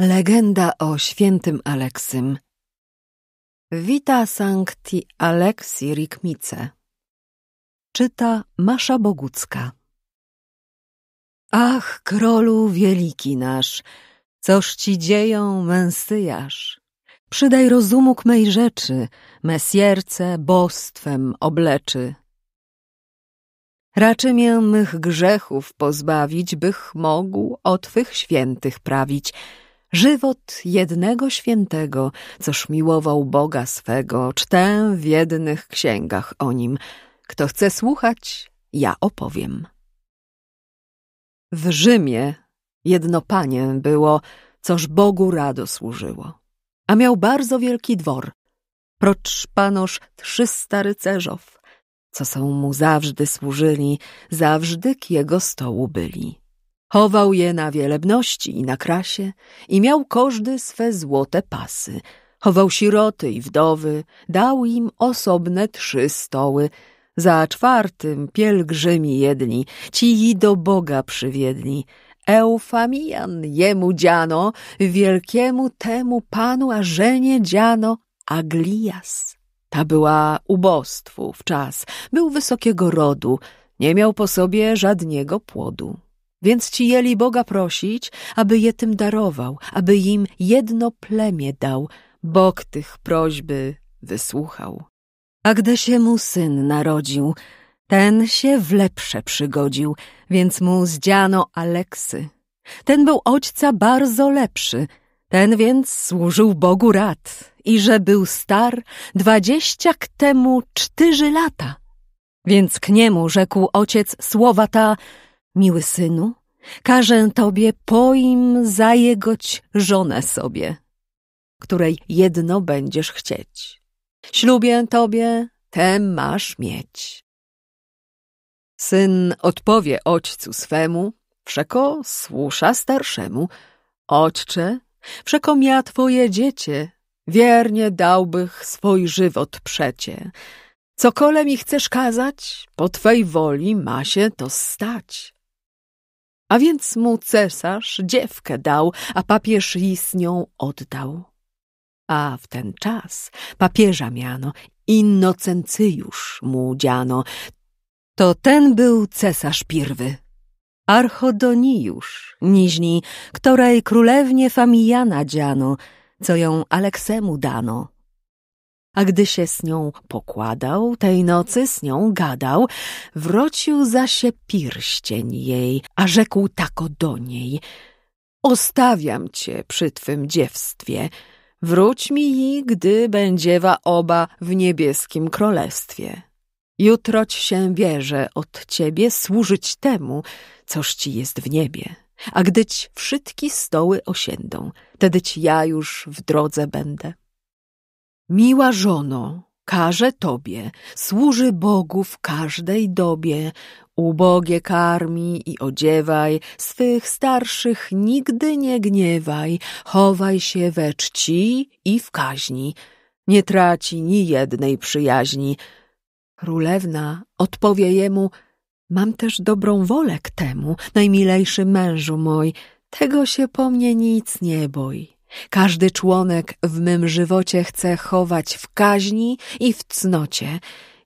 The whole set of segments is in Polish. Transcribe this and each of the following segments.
Legenda o świętym Aleksym Vita Sancti Aleksi Rikmice Czyta Masza Bogucka Ach, królu wieliki nasz, coż ci dzieją męsyjasz? Przydaj rozumu k mej rzeczy, mesjerce bostwem obleczy. Raczy mię mych grzechów pozbawić, bych mógł o twych świętych prawić – Żywot jednego świętego, coż miłował Boga swego, cztę w jednych księgach o nim. Kto chce słuchać, ja opowiem. W Rzymie jedno panie było, coż Bogu rado służyło, a miał bardzo wielki dwor, procz panoż trzysta rycerzów, co są mu zawsze służyli, zawsze k jego stołu byli. Chował je na wielebności i na krasie i miał każdy swe złote pasy. Chował siroty i wdowy, dał im osobne trzy stoły. Za czwartym pielgrzymi jedni, ci do Boga przywiedni. Eufamian jemu dziano, wielkiemu temu panu a żenie dziano Aglias. Ta była ubóstwu w czas, był wysokiego rodu, nie miał po sobie żadnego płodu. Więc ci jeli Boga prosić, aby je tym darował, aby im jedno plemię dał. Bóg tych prośby wysłuchał. A gdy się mu syn narodził, ten się w lepsze przygodził, więc mu zdziano Aleksy. Ten był ojca bardzo lepszy, ten więc służył Bogu rad i że był star dwadzieścia k temu lata. Więc k niemu rzekł ojciec słowa ta – miły synu, każę tobie poim zajegoć żonę sobie, której jedno będziesz chcieć. Ślubię tobie, tę masz mieć. Syn odpowie ojcu swemu, wszeko słusza starszemu. Ojcze, wszeko ja twoje dziecię, wiernie dałbych swój żywot przecie. Cokole mi chcesz kazać, po twej woli ma się to stać. A więc mu cesarz dziewkę dał, a papież i z nią oddał. A w ten czas papieża miano, innocencjusz mu dziano. To ten był cesarz pierwy. Archodonijusz niźni, której królewnie Famijana dziano, co ją Aleksemu dano a gdy się z nią pokładał, tej nocy z nią gadał, wrócił za się pierścień jej, a rzekł tako do niej – ostawiam cię przy twym dziewstwie, wróć mi i gdy wa oba w niebieskim królestwie. Jutroć się wierzę, od ciebie służyć temu, coż ci jest w niebie. A gdyć wszystkie stoły osiędą, tedyć ja już w drodze będę. Miła żono, każe tobie, służy Bogu w każdej dobie, ubogie karmi i odziewaj, swych starszych nigdy nie gniewaj, chowaj się we czci i w kaźni, nie traci ni jednej przyjaźni. Królewna odpowie jemu, mam też dobrą wolę k temu, najmilejszy mężu mój, tego się po mnie nic nie boj. Każdy członek w mym żywocie chce chować w kaźni i w cnocie,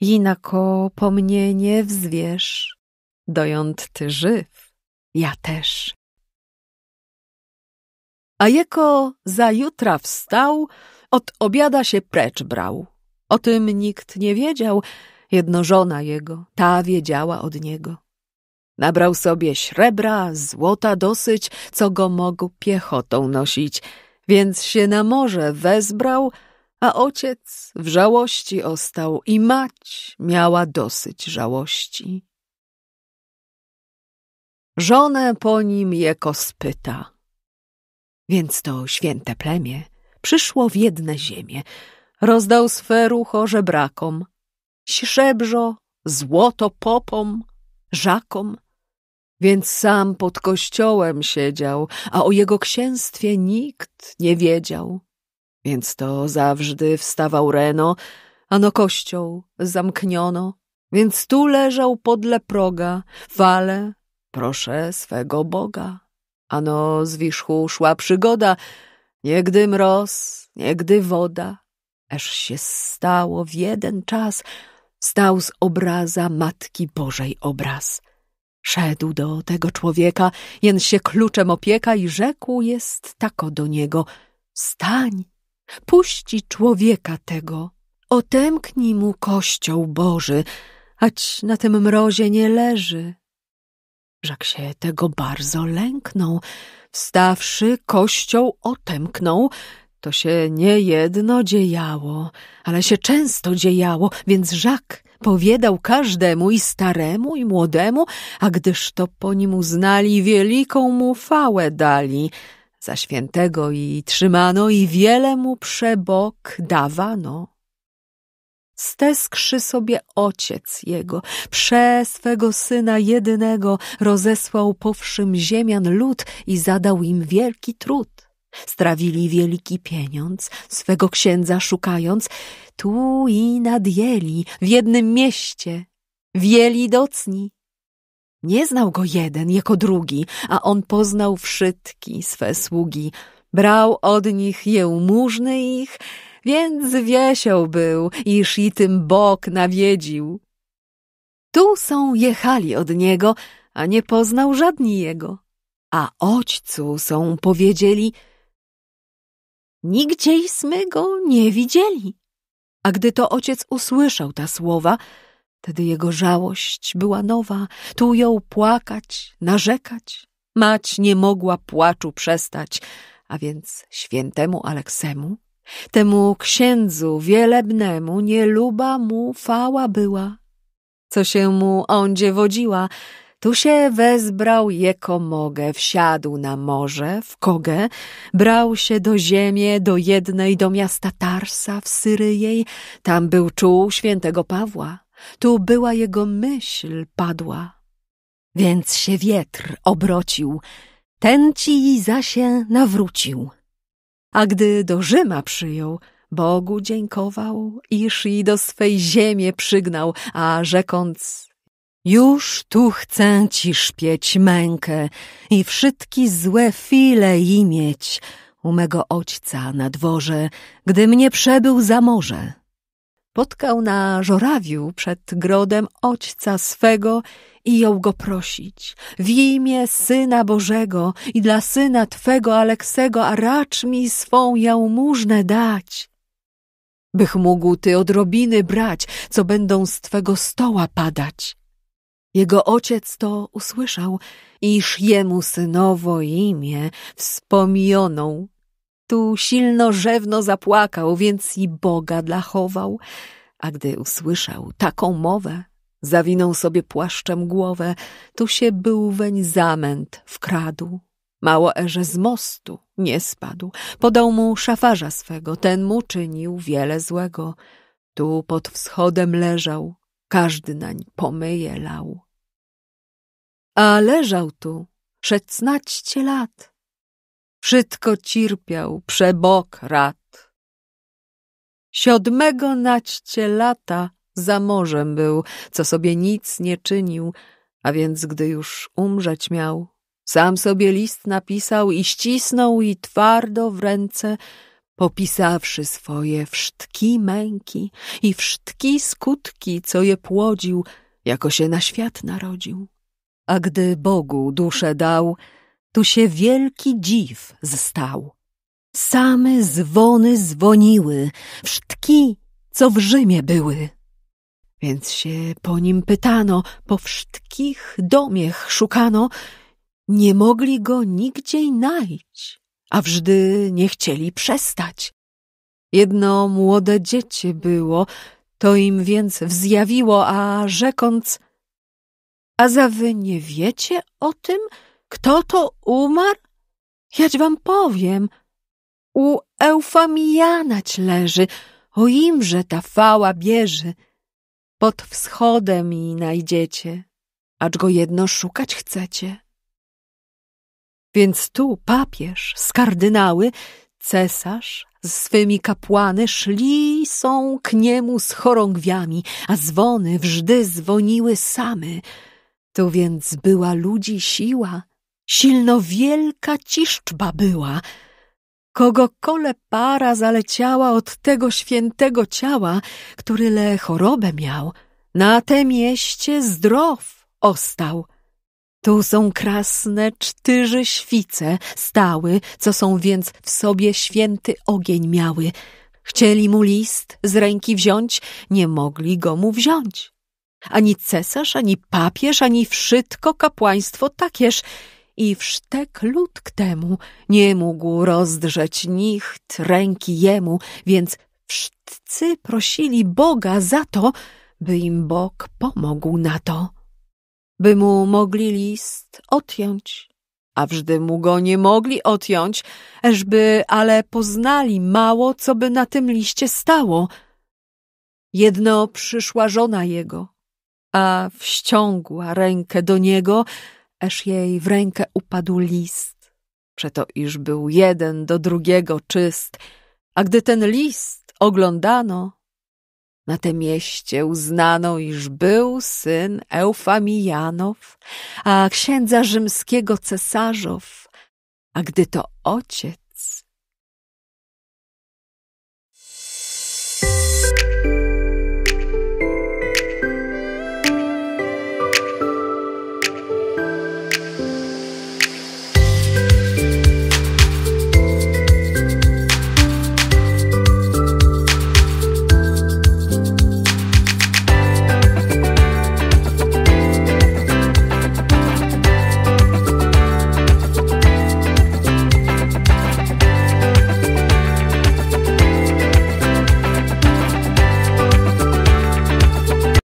inako po mnie nie wzwiesz. Dojąd ty żyw, ja też. A jako za jutra wstał, od obiada się precz brał. O tym nikt nie wiedział, jedno żona jego, ta wiedziała od niego. Nabrał sobie śrebra, złota dosyć, co go mógł piechotą nosić – więc się na morze wezbrał, a ojciec w żałości ostał i mać miała dosyć żałości. Żonę po nim jako spyta. Więc to święte plemię przyszło w jedne ziemię, rozdał swe rucho żebrakom, śrebro, złoto popom, żakom, więc sam pod kościołem siedział, a o jego księstwie nikt nie wiedział. Więc to zawżdy wstawał reno, ano kościoł zamkniono, więc tu leżał podle proga, fale, proszę swego Boga. Ano z wierzchu szła przygoda, niegdy mroz, niegdy woda, aż się stało w jeden czas, stał z obraza Matki Bożej obraz – Szedł do tego człowieka, jen się kluczem opieka i rzekł jest tako do niego. Stań, puści człowieka tego, otemknij mu kościoł Boży, ać na tym mrozie nie leży. Żak się tego bardzo lęknął, wstawszy kościoł otemknął, to się nie jedno dziejało, ale się często dziejało, więc Żak powiadał każdemu i staremu i młodemu, a gdyż to po nim uznali, wieliką mu fałę dali. Za świętego i trzymano i wiele mu przebok dawano. Steskrzy sobie ojciec jego, prze swego syna jedynego rozesłał powszym ziemian lud i zadał im wielki trud Strawili wielki pieniądz, swego księdza szukając, tu i nadjęli w jednym mieście, wieli docni. Nie znał go jeden jako drugi, a on poznał wszystkie swe sługi. Brał od nich jełmużny ich, więc wiesioł był, iż i tym bok nawiedził. Tu są jechali od niego, a nie poznał żadni jego. A ojcu są powiedzieli – Nigdzieśmy go nie widzieli. A gdy to ojciec usłyszał te słowa, wtedy jego żałość była nowa. Tu jął płakać, narzekać. Mać nie mogła płaczu przestać, a więc świętemu Aleksemu, temu księdzu wielebnemu, nieluba mu fała była. Co się mu ondzie wodziła, tu się wezbrał jako mogę, wsiadł na morze, w kogę, brał się do ziemię, do jednej, do miasta Tarsa, w Syryjej, tam był czuł świętego Pawła, tu była jego myśl padła. Więc się wietr obrocił, ten ci za się nawrócił. A gdy do Rzyma przyjął, Bogu dziękował, iż i do swej ziemi przygnał, a rzekąc już tu chcę ci szpieć mękę i wszystkie złe file i mieć u mego ojca na dworze, gdy mnie przebył za morze. Potkał na żorawiu przed grodem ojca swego i jął go prosić. W imię Syna Bożego i dla Syna Twego Aleksego, a racz mi swą jałmużnę dać bych mógł ty odrobiny brać, co będą z twego stoła padać. Jego ojciec to usłyszał, iż jemu synowo imię wspomioną. Tu silno rzewno zapłakał, więc i Boga dla chował. A gdy usłyszał taką mowę, zawinął sobie płaszczem głowę, tu się był weń zamęt wkradł. Mało erze z mostu nie spadł, podał mu szafarza swego, ten mu czynił wiele złego. Tu pod wschodem leżał, każdy nań pomyje lał a leżał tu szesnaście lat. Wszystko cierpiał przebok rad. Siódmego naście lata za morzem był, co sobie nic nie czynił, a więc gdy już umrzeć miał, sam sobie list napisał i ścisnął i twardo w ręce, popisawszy swoje wsztki męki i wsztki skutki, co je płodził, jako się na świat narodził a gdy Bogu duszę dał, tu się wielki dziw zstał. Same dzwony dzwoniły, wsztki, co w Rzymie były. Więc się po nim pytano, po wsztkich domiech szukano, nie mogli go nigdzie najść, a wżdy nie chcieli przestać. Jedno młode dziecię było, to im więc wzjawiło, a rzekąc a za wy nie wiecie o tym, kto to umarł? Jać wam powiem. U Eufamijanać leży, o imże ta fała bierze. Pod wschodem i najdziecie, acz go jedno szukać chcecie. Więc tu papież z kardynały, cesarz z swymi kapłany szli są k niemu z chorągwiami, a dzwony wżdy dzwoniły same – to więc była ludzi siła, silno wielka ciszczba była. Kogo kole para zaleciała od tego świętego ciała, który le chorobę miał, na te mieście zdrow ostał. Tu są krasne cztyrzy świce stały, co są więc w sobie święty ogień miały. Chcieli mu list z ręki wziąć, nie mogli go mu wziąć. Ani cesarz, ani papież, ani wszystko kapłaństwo takież i wsztek lud k temu nie mógł rozdrzeć nikt ręki jemu, więc wszyscy prosili Boga za to, by im Bóg pomógł na to, by mu mogli list odjąć. A wżdy mu go nie mogli odjąć, eżby ale poznali mało, co by na tym liście stało. Jedno przyszła żona jego, a wściągła rękę do niego, aż jej w rękę upadł list. Przeto iż był jeden do drugiego czyst, a gdy ten list oglądano, na tym mieście uznano, iż był syn Eufamijanow, a księdza rzymskiego cesarzow, a gdy to ojciec